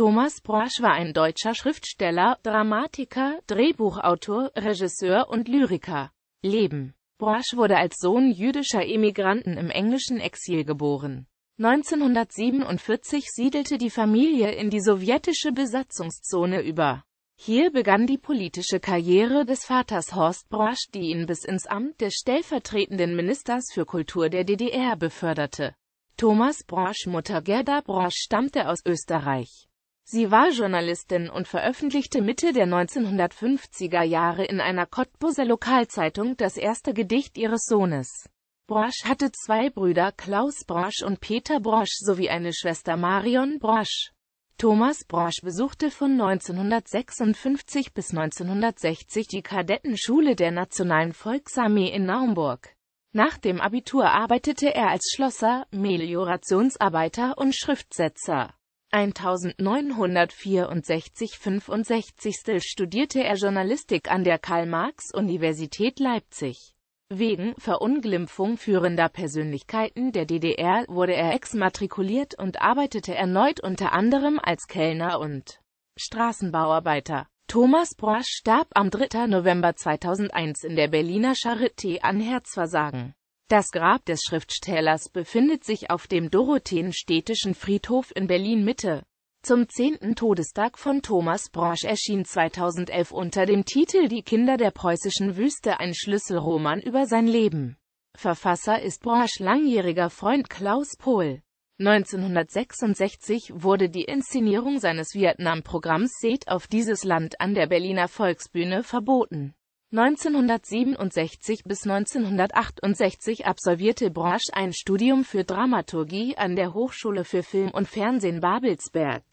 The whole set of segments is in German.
Thomas Brosch war ein deutscher Schriftsteller, Dramatiker, Drehbuchautor, Regisseur und Lyriker. Leben Brosch wurde als Sohn jüdischer Emigranten im englischen Exil geboren. 1947 siedelte die Familie in die sowjetische Besatzungszone über. Hier begann die politische Karriere des Vaters Horst Brosch, die ihn bis ins Amt des stellvertretenden Ministers für Kultur der DDR beförderte. Thomas Brosch Mutter Gerda Brosch stammte aus Österreich. Sie war Journalistin und veröffentlichte Mitte der 1950er Jahre in einer Cottbuser Lokalzeitung das erste Gedicht ihres Sohnes. Brosch hatte zwei Brüder Klaus Brosch und Peter Brosch sowie eine Schwester Marion Brosch. Thomas Brosch besuchte von 1956 bis 1960 die Kadettenschule der Nationalen Volksarmee in Naumburg. Nach dem Abitur arbeitete er als Schlosser, Meliorationsarbeiter und Schriftsetzer. 1964 65 studierte er Journalistik an der Karl-Marx-Universität Leipzig. Wegen Verunglimpfung führender Persönlichkeiten der DDR wurde er exmatrikuliert und arbeitete erneut unter anderem als Kellner und Straßenbauarbeiter. Thomas Brosch starb am 3. November 2001 in der Berliner Charité an Herzversagen das Grab des Schriftstellers befindet sich auf dem Dorotheenstädtischen Friedhof in Berlin-Mitte. Zum zehnten Todestag von Thomas Branch erschien 2011 unter dem Titel Die Kinder der preußischen Wüste ein Schlüsselroman über sein Leben. Verfasser ist Branch langjähriger Freund Klaus Pohl. 1966 wurde die Inszenierung seines Vietnam-Programms Seht auf dieses Land an der Berliner Volksbühne verboten. 1967 bis 1968 absolvierte Brasch ein Studium für Dramaturgie an der Hochschule für Film und Fernsehen Babelsberg.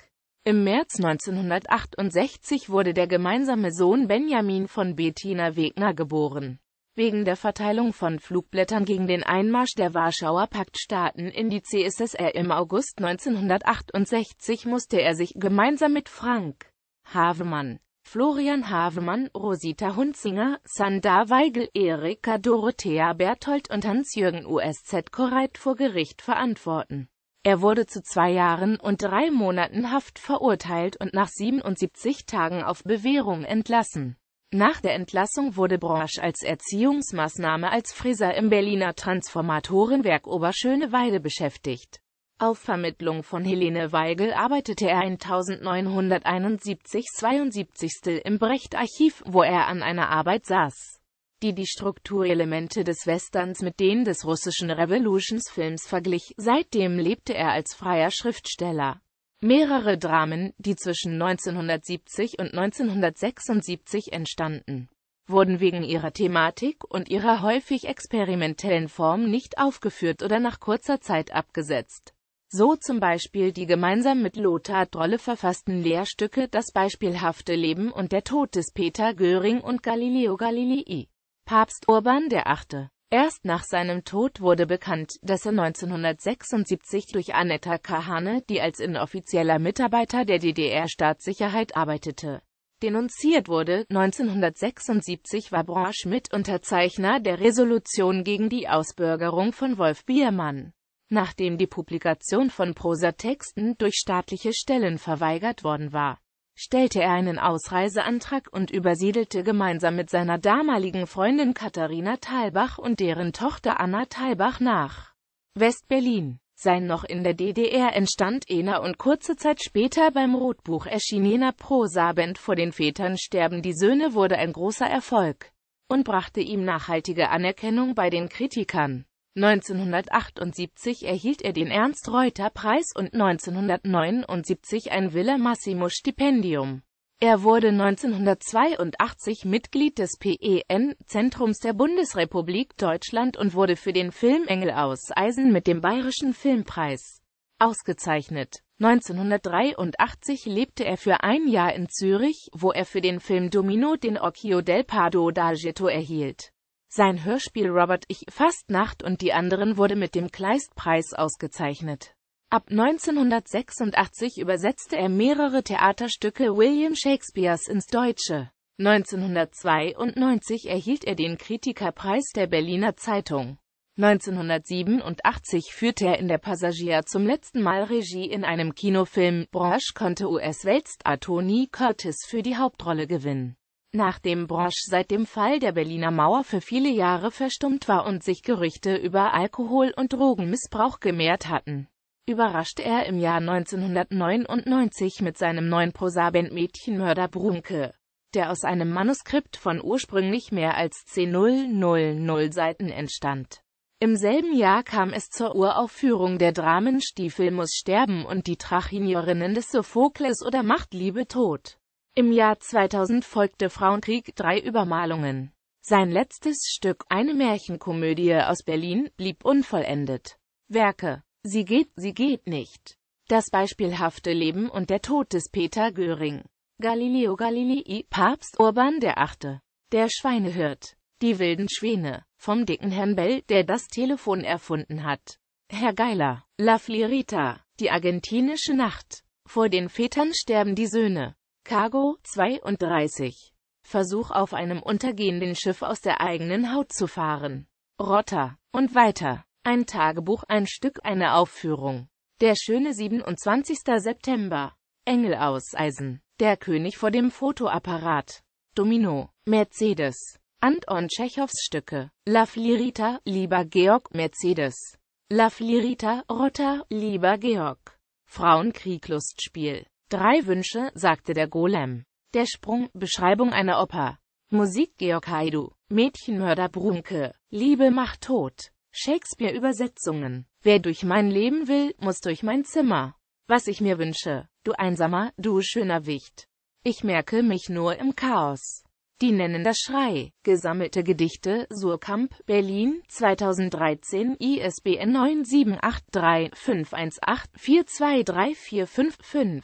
Im März 1968 wurde der gemeinsame Sohn Benjamin von Bettina Wegner geboren. Wegen der Verteilung von Flugblättern gegen den Einmarsch der Warschauer Paktstaaten in die CSSR im August 1968 musste er sich gemeinsam mit Frank Havemann Florian Havemann, Rosita Hunzinger, Sandra Weigel, Erika Dorothea Berthold und Hans-Jürgen USZ Koreit vor Gericht verantworten. Er wurde zu zwei Jahren und drei Monaten Haft verurteilt und nach 77 Tagen auf Bewährung entlassen. Nach der Entlassung wurde Brosch als Erziehungsmaßnahme als Friseur im Berliner Transformatorenwerk Oberschöneweide beschäftigt. Auf Vermittlung von Helene Weigel arbeitete er 1971-72 im Brecht-Archiv, wo er an einer Arbeit saß, die die Strukturelemente des Westerns mit denen des russischen Revolutions-Films verglich. Seitdem lebte er als freier Schriftsteller. Mehrere Dramen, die zwischen 1970 und 1976 entstanden, wurden wegen ihrer Thematik und ihrer häufig experimentellen Form nicht aufgeführt oder nach kurzer Zeit abgesetzt. So zum Beispiel die gemeinsam mit Lothar Drolle verfassten Lehrstücke Das beispielhafte Leben und der Tod des Peter Göring und Galileo Galilei. Papst Urban VIII. Erst nach seinem Tod wurde bekannt, dass er 1976 durch Annetta Kahane, die als inoffizieller Mitarbeiter der DDR-Staatssicherheit arbeitete, denunziert wurde. 1976 war Braun Schmidt Unterzeichner der Resolution gegen die Ausbürgerung von Wolf Biermann nachdem die Publikation von Prosatexten durch staatliche Stellen verweigert worden war stellte er einen Ausreiseantrag und übersiedelte gemeinsam mit seiner damaligen Freundin Katharina Thalbach und deren Tochter Anna Thalbach nach West-Berlin. Sein noch in der DDR entstand Ena und kurze Zeit später beim Rotbuch erschien jener Prosabend vor den Vätern sterben die Söhne wurde ein großer Erfolg und brachte ihm nachhaltige Anerkennung bei den Kritikern. 1978 erhielt er den Ernst-Reuter-Preis und 1979 ein Villa massimo stipendium Er wurde 1982 Mitglied des PEN-Zentrums der Bundesrepublik Deutschland und wurde für den Film Engel aus Eisen mit dem Bayerischen Filmpreis ausgezeichnet. 1983 lebte er für ein Jahr in Zürich, wo er für den Film Domino den Occhio del Pardo d'Algeto erhielt sein Hörspiel Robert Ich Fast Nacht und die anderen wurde mit dem Kleistpreis ausgezeichnet. Ab 1986 übersetzte er mehrere Theaterstücke William Shakespeares ins Deutsche. 1992 erhielt er den Kritikerpreis der Berliner Zeitung. 1987 führte er in der Passagier zum letzten Mal Regie in einem Kinofilm. Brosch konnte US-Weltstar Tony Curtis für die Hauptrolle gewinnen. Nachdem Brosch seit dem Fall der Berliner Mauer für viele Jahre verstummt war und sich Gerüchte über Alkohol- und Drogenmissbrauch gemehrt hatten, überraschte er im Jahr 1999 mit seinem neuen Prosaband Mädchenmörder Brunke, der aus einem Manuskript von ursprünglich mehr als 10.000 Seiten entstand. Im selben Jahr kam es zur Uraufführung der Dramen Stiefel muss sterben und die Trachinierinnen des Sophokles oder Machtliebe tot. Im Jahr 2000 folgte Frauenkrieg drei Übermalungen. Sein letztes Stück, eine Märchenkomödie aus Berlin, blieb unvollendet. Werke Sie geht, sie geht nicht. Das beispielhafte Leben und der Tod des Peter Göring. Galileo Galilei, Papst Urban VIII. Der Schweinehirt. Die wilden Schwäne. Vom dicken Herrn Bell, der das Telefon erfunden hat. Herr Geiler. La Flirita. Die argentinische Nacht. Vor den Vätern sterben die Söhne. Cargo 32. Versuch auf einem untergehenden Schiff aus der eigenen Haut zu fahren. Rotter. Und weiter. Ein Tagebuch, ein Stück, eine Aufführung. Der schöne 27. September. Engel aus Eisen. Der König vor dem Fotoapparat. Domino. Mercedes. Anton Tschechows Stücke. La Flirita, lieber Georg, Mercedes. La Flirita, Rotter, lieber Georg. Frauenkrieglustspiel. Drei Wünsche, sagte der Golem. Der Sprung, Beschreibung einer Oper. Musik Georg Haidu, Mädchenmörder Brunke, Liebe macht tot. Shakespeare Übersetzungen. Wer durch mein Leben will, muss durch mein Zimmer. Was ich mir wünsche, du einsamer, du schöner Wicht. Ich merke mich nur im Chaos. Die nennen das Schrei. Gesammelte Gedichte, Surkamp, Berlin, 2013, ISBN 9783 518 97835184234555.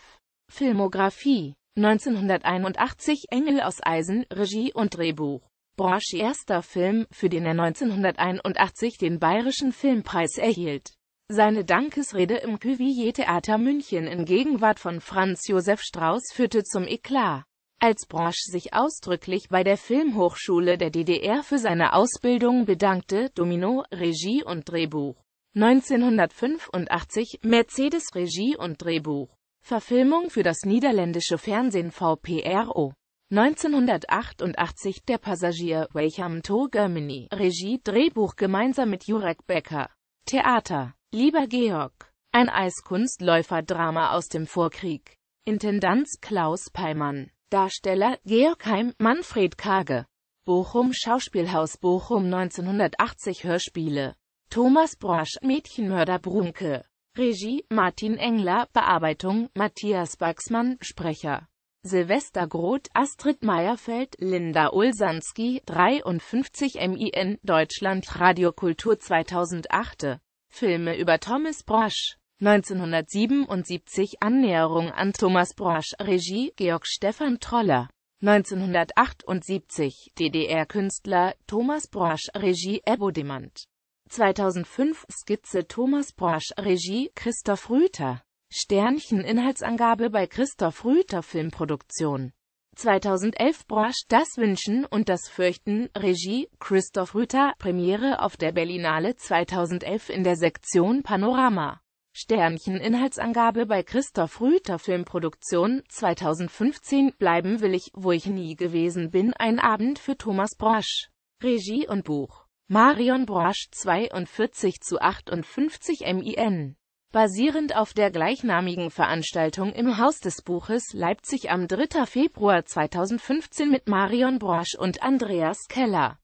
Filmografie 1981 Engel aus Eisen, Regie und Drehbuch. Branche erster Film, für den er 1981 den Bayerischen Filmpreis erhielt. Seine Dankesrede im Cuvier-Theater München in Gegenwart von Franz Josef Strauß führte zum Eklat. Als Branche sich ausdrücklich bei der Filmhochschule der DDR für seine Ausbildung bedankte, Domino, Regie und Drehbuch. 1985, Mercedes Regie und Drehbuch. Verfilmung für das niederländische Fernsehen VPRO. 1988 Der Passagier, Welchem Tor Germany, Regie, Drehbuch gemeinsam mit Jurek Becker. Theater, Lieber Georg, ein Eiskunstläufer-Drama aus dem Vorkrieg. Intendanz Klaus Peimann, Darsteller Georg Heim, Manfred Kage. Bochum Schauspielhaus Bochum 1980 Hörspiele. Thomas Brosch Mädchenmörder Brunke Regie Martin Engler, Bearbeitung Matthias Baxmann, Sprecher Silvester Groth, Astrid Meierfeld, Linda Ulsanski, 53 MIN, Deutschland, Radiokultur 2008. Filme über Thomas Brosch. 1977 Annäherung an Thomas Brosch, Regie Georg Stefan Troller. 1978 DDR-Künstler Thomas Brosch, Regie Ebo Demand. 2005 Skizze Thomas Brosch, Regie Christoph Rüther. Sternchen Inhaltsangabe bei Christoph Rüther Filmproduktion. 2011 Brosch, Das Wünschen und das Fürchten, Regie Christoph Rüther, Premiere auf der Berlinale 2011 in der Sektion Panorama. Sternchen Inhaltsangabe bei Christoph Rüther Filmproduktion 2015 Bleiben will ich, wo ich nie gewesen bin, ein Abend für Thomas Brosch. Regie und Buch Marion Brosch 42 zu 58 MIN. Basierend auf der gleichnamigen Veranstaltung im Haus des Buches Leipzig am 3. Februar 2015 mit Marion Brosch und Andreas Keller